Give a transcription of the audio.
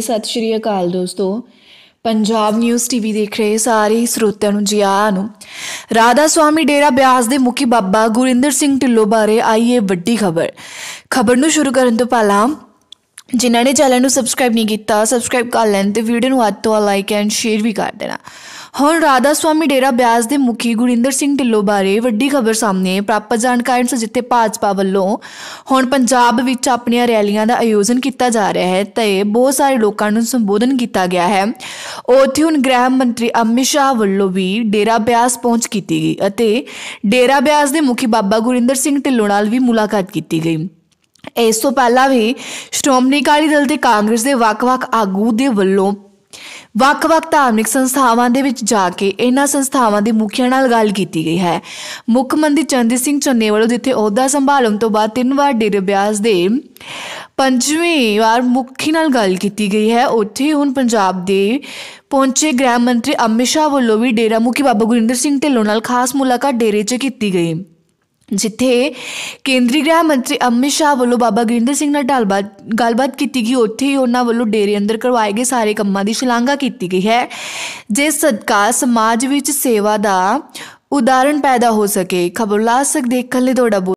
ਸਤਿ ਸ਼੍ਰੀ ਅਕਾਲ ਦੋਸਤੋ Punjab news TV ਦੇਖ ਰਹੇ ਸਾਰੇ ਸਰੋਤਿਆਂ ਨੂੰ ਜੀ ਆਇਆਂ ਨੂੰ ਰਾਧਾ ਸੁਆਮੀ ਡੇਰਾ ਬਿਆਸ ਦੇ ਮੁਖੀ ਬਾਬਾ ਗੁਰਿੰਦਰ ਸਿੰਘ ਢਿੱਲੋਂ ਬਾਰੇ ਆਈ ਇਹ ਵੱਡੀ ਖਬਰ ਖਬਰ ਨੂੰ ਸ਼ੁਰੂ ਕਰਨ ਤੋਂ ਪਹਿਲਾਂ ਜਿਨ੍ਹਾਂ ਨੇ ਚੈਨਲ ਨੂੰ ਸਬਸਕ੍ਰਾਈਬ ਨਹੀਂ ਕੀਤਾ ਸਬਸਕ੍ਰਾਈਬ ਕਰ ਲੈਣ ਤੇ ਵੀਡੀਓ ਨੂੰ ਅੱਜ ਤੋਂ ਆ ਲਾਈਕ ਐਂਡ ਸ਼ੇਅਰ ਵੀ ਕਰ ਦੇਣਾ ਹੁਣ ਰਾਧਾ ਸਵਾਮੀ ਡੇਰਾ ਬਿਆਸ ਦੇ ਮੁਖੀ ਗੁਰਿੰਦਰ ਸਿੰਘ ਢਿੱਲੋਂ ਬਾਰੇ ਵੱਡੀ ਖਬਰ ਸਾਹਮਣੇ ਪ੍ਰਾਪਤ ਜਾਣਕਾਰੀ ਅਨੁਸਾਰ ਜਿੱਥੇ ਭਾਜਪਾ ਵੱਲੋਂ ਹੁਣ ਪੰਜਾਬ ਵਿੱਚ ਆਪਣੀਆਂ ਰੈਲੀਆਂ ਦਾ ਆਯੋਜਨ ਕੀਤਾ ਜਾ ਰਿਹਾ ਹੈ ਤੇ ਬਹੁਤ ਸਾਰੇ ਲੋਕਾਂ ਨੂੰ ਸੰਬੋਧਨ ਕੀਤਾ ਗਿਆ ਹੈ ਉੱਥੇ ਹੁਣ ਗ੍ਰਹਿ ਮੰਤਰੀ ਅਮਿਸ਼ਾ ਵੱਲੋਂ ਵੀ ਡੇਰਾ ਬਿਆਸ ਪਹੁੰਚ ਕੀਤੀ ਗਈ ਅਤੇ ਡੇਰਾ ਬਿਆਸ ਦੇ ਮੁਖੀ ਬਾਬਾ ਗੁਰਿੰਦਰ ਸਿੰਘ ਢਿੱਲੋਂ ਨਾਲ ਵੀ ਮੁਲਾਕਾਤ ਕੀਤੀ ਗਈ ਇਸ ਤੋਂ ਪਹਿਲਾਂ ਵੀ ਸ਼੍ਰੋਮਣੀ ਅਕਾਲੀ ਦਲ ਤੇ ਕਾਂਗਰਸ ਦੇ ਵੱਖ-ਵੱਖ ਆਗੂ ਦੇ ਵੱਲੋਂ ਵੱਖ-ਵੱਖ ਧਾਰਮਿਕ ਸੰਸਥਾਵਾਂ ਦੇ ਵਿੱਚ ਜਾ ਕੇ ਇਹਨਾਂ ਸੰਸਥਾਵਾਂ ਦੇ ਮੁਖੀਆਂ ਨਾਲ ਗੱਲ ਕੀਤੀ ਗਈ ਹੈ ਮੁੱਖ ਮੰਤਰੀ ਚੰਦੀ ਸਿੰਘ ਵੱਲੋਂ ਜਿੱਥੇ ਅਹੁਦਾ ਸੰਭਾਲਣ ਤੋਂ ਬਾਅਦ ਤਿੰਨ ਵਾਰ ਡੇਰੇ ਬਿਆਸ ਦੇ ਪੰਜਵੀਂ ਵਾਰ ਮੁਖੀ ਨਾਲ ਗੱਲ ਕੀਤੀ ਗਈ ਹੈ ਉੱਥੇ ਹੁਣ ਪੰਜਾਬ ਦੇ ਪਹੁੰਚੇ ਗ੍ਰਾਮ ਮੰਤਰੀ ਅਮਿਸ਼ਾ ਵੱਲੋਂ ਵੀ ਡੇਰਾ ਮੁਖੀ ਬਾਬਾ ਗੁਰਿੰਦਰ ਸਿੰਘ ਢਿੱਲੋਂ ਨਾਲ ਖਾਸ ਮੁਲਾਕਾਤ ਡੇਰੇ 'ਚ ਕੀਤੀ ਗਈ ਜਿੱਥੇ ਕੇਂਦਰੀ ਗ੍ਰਹਿ ਮੰਤਰੀ ਅਮਿਤ ਸ਼ਾਹ ਵੱਲੋਂ ਬਾਬਾ ਗਰਿੰਦਰ ਸਿੰਘ ਨਾਲ ਗੱਲਬਾਤ ਗੱਲਬਾਤ ਕੀਤੀ ਗਈ ਉੱਥੇ ਹੀ ਉਹਨਾਂ ਵੱਲੋਂ ਡੇਰੇ ਅੰਦਰ ਕਰਵਾਏ ਗਏ ਸਾਰੇ ਕੰਮਾਂ ਦੀ ਸ਼ਲਾਘਾ ਕੀਤੀ ਗਈ ਹੈ ਜਿਸ ਸਦਕਾ ਸਮਾਜ ਵਿੱਚ ਸੇਵਾ ਦਾ ਉਦਾਹਰਣ ਪੈਦਾ ਹੋ ਸਕੇ ਲਾ ਸਕ ਦੇਖਣ ਲਈ ਤੁਹਾਡਾ